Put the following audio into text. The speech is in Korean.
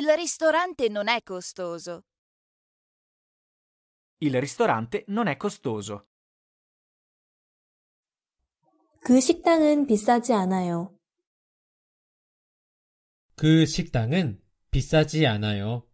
Il ristorante non è costoso. Il ristorante non è costoso. 그 식당은 비싸지 않아요. 그 식당은 비싸지 않아요.